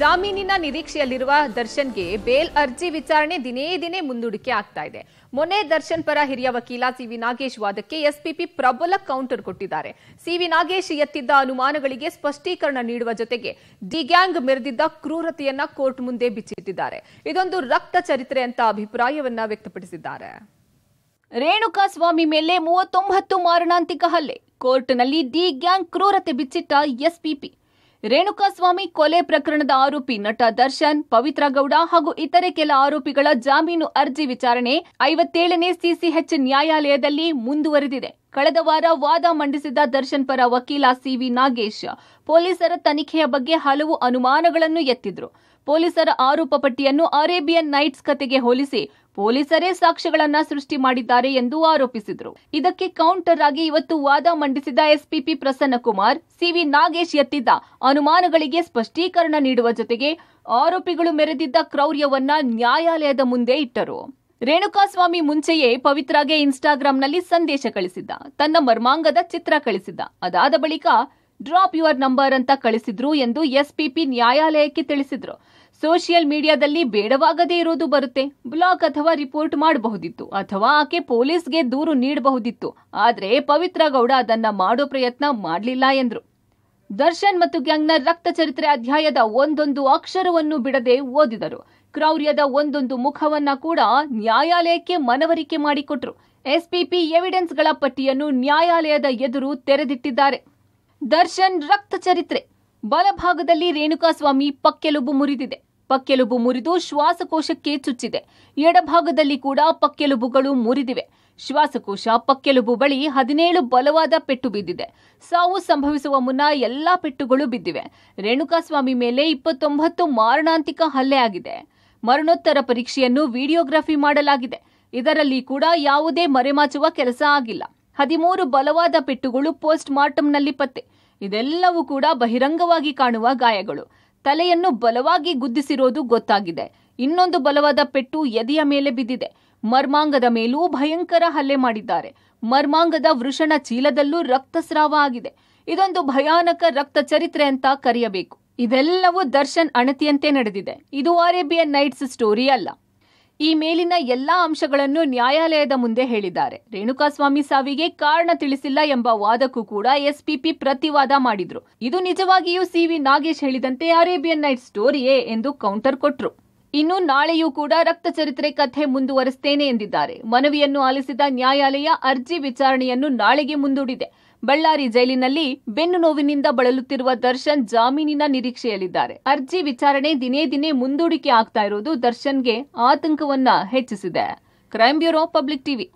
ಜಾಮೀನಿನ ನಿರೀಕ್ಷೆಯಲ್ಲಿರುವ ದರ್ಶನ್ಗೆ ಬೇಲ್ ಅರ್ಜಿ ವಿಚಾರಣೆ ದಿನೇ ದಿನೇ ಮುಂದೂಡಿಕೆ ಆಗ್ತಾ ಇದೆ ಮೊನ್ನೆ ದರ್ಶನ್ ಪರ ಹಿರಿಯ ವಕೀಲ ಸಿವಿ ನಾಗೇಶ್ ವಾದಕ್ಕೆ ಎಸ್ಪಿಪಿ ಪ್ರಬಲ ಕೌಂಟರ್ ಕೊಟ್ಟಿದ್ದಾರೆ ಸಿವಿ ನಾಗೇಶ್ ಎತ್ತಿದ್ದ ಅನುಮಾನಗಳಿಗೆ ಸ್ಪಷ್ಟೀಕರಣ ನೀಡುವ ಜೊತೆಗೆ ಡಿಗ್ಯಾಂಗ್ ಗ್ಯಾಂಗ್ ಮೆರೆದಿದ್ದ ಕ್ರೂರತೆಯನ್ನ ಕೋರ್ಟ್ ಮುಂದೆ ಬಿಚ್ಚಿಟ್ಟಿದ್ದಾರೆ ಇದೊಂದು ರಕ್ತ ಚರಿತ್ರೆ ಅಂತ ಅಭಿಪ್ರಾಯವನ್ನ ವ್ಯಕ್ತಪಡಿಸಿದ್ದಾರೆ ರೇಣುಕಾ ಸ್ವಾಮಿ ಮೇಲೆ ಮೂವತ್ತೊಂಬತ್ತು ಮಾರಣಾಂತಿಕ ಹಲ್ಲೆ ಕೋರ್ಟ್ನಲ್ಲಿ ಡಿ ಗ್ಯಾಂಗ್ ಕ್ರೂರತೆ ಬಿಚ್ಚಿಟ್ಟ ಎಸ್ಪಿಪಿ ರೇಣುಕಾಸ್ವಾಮಿ ಕೊಲೆ ಪ್ರಕರಣದ ಆರೋಪಿ ನಟ ದರ್ಶನ್ ಪವಿತ್ರ ಗೌಡ ಹಾಗೂ ಇತರೆ ಕೆಲ ಆರೋಪಿಗಳ ಜಾಮೀನು ಅರ್ಜಿ ವಿಚಾರಣೆ ಐವತ್ತೇಳನೇ ಸಿಸಿಎಚ್ ನ್ಯಾಯಾಲಯದಲ್ಲಿ ಮುಂದುವರೆದಿದೆ ಕಳೆದ ವಾರ ವಾದ ಮಂಡಿಸಿದ ದರ್ಶನ್ ಪರ ವಕೀಲ ಸಿವಿ ನಾಗೇಶ್ ಪೊಲೀಸರ ತನಿಖೆಯ ಬಗ್ಗೆ ಹಲವು ಅನುಮಾನಗಳನ್ನು ಎತ್ತಿದ್ರು ಪೊಲೀಸರ ಆರೋಪ ಪಟ್ಟಿಯನ್ನು ಅರೇಬಿಯನ್ ನೈಟ್ಸ್ ಕತೆಗೆ ಹೋಲಿಸಿ ಪೊಲೀಸರೇ ಸಾಕ್ಷ್ಯಗಳನ್ನ ಸೃಷ್ಟಿ ಮಾಡಿದ್ದಾರೆ ಎಂದು ಆರೋಪಿಸಿದರು ಇದಕ್ಕೆ ಕೌಂಟರ್ ಆಗಿ ಇವತ್ತು ವಾದ ಮಂಡಿಸಿದ ಎಸ್ಪಿಪಿ ಪ್ರಸನ್ನಕುಮಾರ್ ಸಿವಿ ನಾಗೇಶ್ ಎತ್ತಿದ್ದ ಅನುಮಾನಗಳಿಗೆ ಸ್ಪಷ್ಟೀಕರಣ ನೀಡುವ ಜೊತೆಗೆ ಆರೋಪಿಗಳು ಮೆರೆದಿದ್ದ ಕ್ರೌರ್ಯವನ್ನ ನ್ಯಾಯಾಲಯದ ಮುಂದೆ ಇಟ್ಟರು ರೇಣುಕಾಸ್ವಾಮಿ ಮುಂಚೆಯೇ ಪವಿತ್ರಾಗೆ ಇನ್ಸ್ಟಾಗ್ರಾಂನಲ್ಲಿ ಸಂದೇಶ ಕಳಿಸಿದ್ದ ತನ್ನ ಮರ್ಮಾಂಗದ ಚಿತ್ರ ಕಳಿಸಿದ್ದ ಅದಾದ ಬಳಿಕ ಡ್ರಾಪ್ ಯುವರ್ ನಂಬರ್ ಅಂತ ಕಳಿಸಿದ್ರು ಎಂದು ಎಸ್ಪಿಪಿ ನ್ಯಾಯಾಲಯಕ್ಕೆ ತಿಳಿಸಿದ್ರು ಸೋಷಿಯಲ್ ಮೀಡಿಯಾದಲ್ಲಿ ಬೇಡವಾಗದೇ ಇರೋದು ಬರುತ್ತೆ ಬ್ಲಾಕ್ ಅಥವಾ ರಿಪೋರ್ಟ್ ಮಾಡಬಹುದಿತ್ತು ಅಥವಾ ಆಕೆ ಪೊಲೀಸ್ಗೆ ದೂರು ನೀಡಬಹುದಿತ್ತು ಆದರೆ ಪವಿತ್ರ ಗೌಡ ಅದನ್ನ ಮಾಡೋ ಪ್ರಯತ್ನ ಮಾಡಲಿಲ್ಲ ಎಂದರು ದರ್ಶನ್ ಮತ್ತು ಗ್ಯಾಂಗ್ನ ರಕ್ತ ಚರಿತ್ರೆ ಅಧ್ಯಾಯದ ಒಂದೊಂದು ಅಕ್ಷರವನ್ನು ಬಿಡದೆ ಓದಿದರು ಕ್ರೌರ್ಯದ ಒಂದೊಂದು ಮುಖವನ್ನ ಕೂಡ ನ್ಯಾಯಾಲಯಕ್ಕೆ ಮನವರಿಕೆ ಮಾಡಿಕೊಟ್ರು ಎಸ್ಪಿಪಿ ಎವಿಡೆನ್ಸ್ಗಳ ಪಟ್ಟಿಯನ್ನು ನ್ಯಾಯಾಲಯದ ಎದುರು ತೆರೆದಿಟ್ಟಿದ್ದಾರೆ ದರ್ಶನ್ ರಕ್ತ ಚರಿತ್ರೆ ಬಲಭಾಗದಲ್ಲಿ ರೇಣುಕಾಸ್ವಾಮಿ ಪಕ್ಕೆಲುಬು ಮುರಿದಿದೆ ಪಕ್ಕೆಲುಬು ಮುರಿದು ಶ್ವಾಸಕೋಶಕ್ಕೆ ಚುಚ್ಚಿದೆ ಎಡಭಾಗದಲ್ಲಿ ಕೂಡ ಪಕ್ಕೆಲುಬುಗಳು ಮುರಿದಿವೆ ಶ್ವಾಸಕೋಶ ಪಕ್ಕೆಲುಬು ಬಳಿ ಹದಿನೇಳು ಬಲವಾದ ಪೆಟ್ಟು ಬಿದ್ದಿದೆ ಸಾವು ಸಂಭವಿಸುವ ಮುನ್ನ ಎಲ್ಲಾ ಪೆಟ್ಟುಗಳು ಬಿದ್ದಿವೆ ರೇಣುಕಾಸ್ವಾಮಿ ಮೇಲೆ ಇಪ್ಪತ್ತೊಂಬತ್ತು ಮಾರಣಾಂತಿಕ ಹಲ್ಲೆ ಆಗಿದೆ ಮರಣೋತ್ತರ ಪರೀಕ್ಷೆಯನ್ನು ವಿಡಿಯೋಗ್ರಫಿ ಮಾಡಲಾಗಿದೆ ಇದರಲ್ಲಿ ಕೂಡ ಯಾವುದೇ ಮರೆಮಾಚುವ ಕೆಲಸ ಆಗಿಲ್ಲ ಹದಿಮೂರು ಬಲವಾದ ಪೆಟ್ಟುಗಳು ಪೋಸ್ಟ್ ಮಾರ್ಟಮ್ನಲ್ಲಿ ಪತ್ತೆ ಇದೆಲ್ಲವೂ ಕೂಡ ಬಹಿರಂಗವಾಗಿ ಕಾಣುವ ಗಾಯಗಳು ತಲೆಯನ್ನು ಬಲವಾಗಿ ಗುದ್ದಿಸಿರೋದು ಗೊತ್ತಾಗಿದೆ ಇನ್ನೊಂದು ಬಲವಾದ ಪೆಟ್ಟು ಎದೆಯ ಮೇಲೆ ಬಿದ್ದಿದೆ ಮರ್ಮಾಂಗದ ಮೇಲೂ ಭಯಂಕರ ಹಲ್ಲೆ ಮಾಡಿದ್ದಾರೆ ಮರ್ಮಾಂಗದ ವೃಷಣ ಚೀಲದಲ್ಲೂ ರಕ್ತಸ್ರಾವ ಆಗಿದೆ ಇದೊಂದು ಭಯಾನಕ ರಕ್ತ ಚರಿತ್ರೆ ಅಂತ ಕರೆಯಬೇಕು ಇದೆಲ್ಲವೂ ದರ್ಶನ್ ಅಣತಿಯಂತೆ ನಡೆದಿದೆ ಇದು ಅರೇಬಿಯನ್ ನೈಟ್ಸ್ ಸ್ಟೋರಿ ಅಲ್ಲ ಈ ಮೇಲಿನ ಎಲ್ಲಾ ಅಂಶಗಳನ್ನು ನ್ಯಾಯಾಲಯದ ಮುಂದೆ ಹೇಳಿದ್ದಾರೆ ರೇಣುಕಾಸ್ವಾಮಿ ಸಾವಿಗೆ ಕಾರಣ ತಿಳಿಸಿಲ್ಲ ಎಂಬ ವಾದಕ್ಕೂ ಕೂಡ ಎಸ್ಪಿಪಿ ಪ್ರತಿವಾದ ಮಾಡಿದ್ರು ಇದು ನಿಜವಾಗಿಯೂ ಸಿವಿ ನಾಗೇಶ್ ಹೇಳಿದಂತೆ ಅರೇಬಿಯನ್ ನೈಟ್ ಸ್ಟೋರಿಯೇ ಎಂದು ಕೌಂಟರ್ ಕೊಟ್ರು ಇನ್ನು ನಾಳೆಯೂ ಕೂಡ ರಕ್ತ ಚರಿತ್ರೆ ಕಥೆ ಮುಂದುವರೆಸ್ತೇನೆ ಎಂದಿದ್ದಾರೆ ಮನವಿಯನ್ನು ಆಲಿಸಿದ ನ್ಯಾಯಾಲಯ ಅರ್ಜಿ ವಿಚಾರಣೆಯನ್ನು ನಾಳೆಗೆ ಮುಂದೂಡಿದೆ ಬಳ್ಳಾರಿ ಜೈಲಿನಲ್ಲಿ ಬೆನ್ನು ನೋವಿನಿಂದ ಬಳಲುತ್ತಿರುವ ದರ್ಶನ್ ಜಾಮೀನಿನ ನಿರೀಕ್ಷೆಯಲ್ಲಿದ್ದಾರೆ ಅರ್ಜಿ ವಿಚಾರಣೆ ದಿನೇ ದಿನೇ ಮುಂದೂಡಿಕೆ ಆಗ್ತಾ ಇರುವುದು ದರ್ಶನ್ಗೆ ಆತಂಕವನ್ನ ಹೆಚ್ಚಿಸಿದೆ ಕ್ರೈಮ್ ಬ್ಯೂರೋ ಪಬ್ಲಿಕ್ ಟಿವಿ